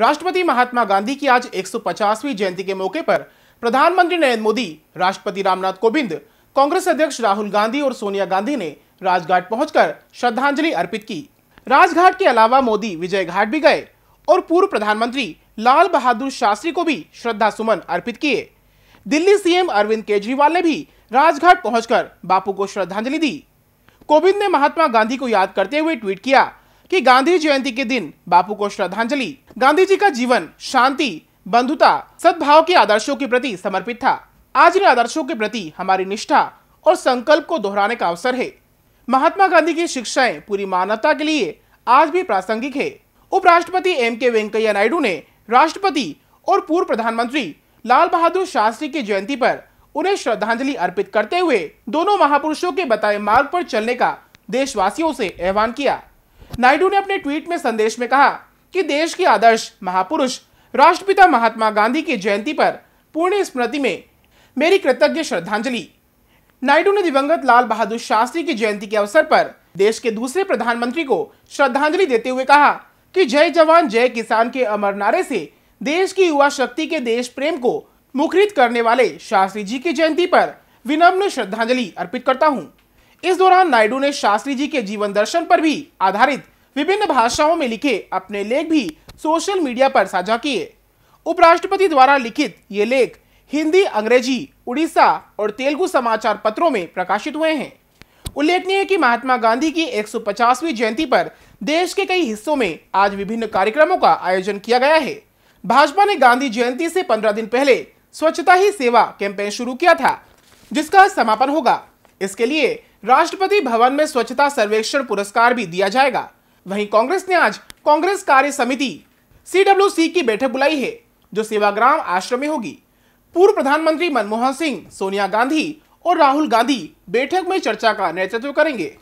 राष्ट्रपति महात्मा गांधी की आज 150वीं जयंती के मौके पर प्रधानमंत्री नरेंद्र मोदी राष्ट्रपति रामनाथ कोविंद कांग्रेस अध्यक्ष राहुल गांधी और सोनिया गांधी ने राजघाट पहुंचकर श्रद्धांजलि अर्पित की राजघाट के अलावा मोदी विजय घाट भी गए और पूर्व प्रधानमंत्री लाल बहादुर शास्त्री को भी श्रद्धा सुमन अर्पित किए दिल्ली सीएम अरविंद केजरीवाल ने भी राजघाट पहुंचकर बापू को श्रद्धांजलि दी कोविंद ने महात्मा गांधी को याद करते हुए ट्वीट किया कि गांधी जयंती के दिन बापू को श्रद्धांजलि गांधी जी का जीवन शांति बंधुता सद्भाव के आदर्शों के प्रति समर्पित था आज इन आदर्शों के प्रति हमारी निष्ठा और संकल्प को दोहराने का अवसर है महात्मा गांधी की शिक्षाएं पूरी मानवता के लिए आज भी प्रासंगिक है उपराष्ट्रपति एम के वेंकैया नायडू ने राष्ट्रपति और पूर्व प्रधानमंत्री लाल बहादुर शास्त्री की जयंती पर उन्हें श्रद्धांजलि अर्पित करते हुए दोनों महापुरुषों के बताए मार्ग पर चलने का देशवासियों से आह्वान किया नायडू ने अपने ट्वीट में संदेश में कहा कि देश के आदर्श महापुरुष राष्ट्रपिता महात्मा गांधी की जयंती पर पूर्ण स्मृति में मेरी कृतज्ञ श्रद्धांजलि नायडू ने दिवंगत लाल बहादुर शास्त्री की जयंती के अवसर पर देश के दूसरे प्रधानमंत्री को श्रद्धांजलि देते हुए कहा कि जय जवान जय किसान के अमर नारे से देश की युवा शक्ति के देश प्रेम को मुखरित करने वाले शास्त्री जी की जयंती पर विनम्र श्रद्धांजलि अर्पित करता हूँ इस दौरान नायडू ने शास्त्री जी के जीवन दर्शन पर भी आधारित विभिन्न भाषाओं में लिखे अपने लेख भी सोशल मीडिया पर साझा किए उपराष्ट्रपति द्वारा लिखित ये लेख हिंदी अंग्रेजी उड़ीसा और तेलुगु समाचार पत्रों में प्रकाशित हुए हैं उल्लेखनीय है कि महात्मा गांधी की 150वीं जयंती पर देश के कई हिस्सों में आज विभिन्न कार्यक्रमों का आयोजन किया गया है भाजपा ने गांधी जयंती से 15 दिन पहले स्वच्छता ही सेवा कैंपेन शुरू किया था जिसका समापन होगा इसके लिए राष्ट्रपति भवन में स्वच्छता सर्वेक्षण पुरस्कार भी दिया जाएगा वहीं कांग्रेस ने आज कांग्रेस कार्य समिति सी की बैठक बुलाई है जो सेवाग्राम आश्रम में होगी पूर्व प्रधानमंत्री मनमोहन सिंह सोनिया गांधी और राहुल गांधी बैठक में चर्चा का नेतृत्व करेंगे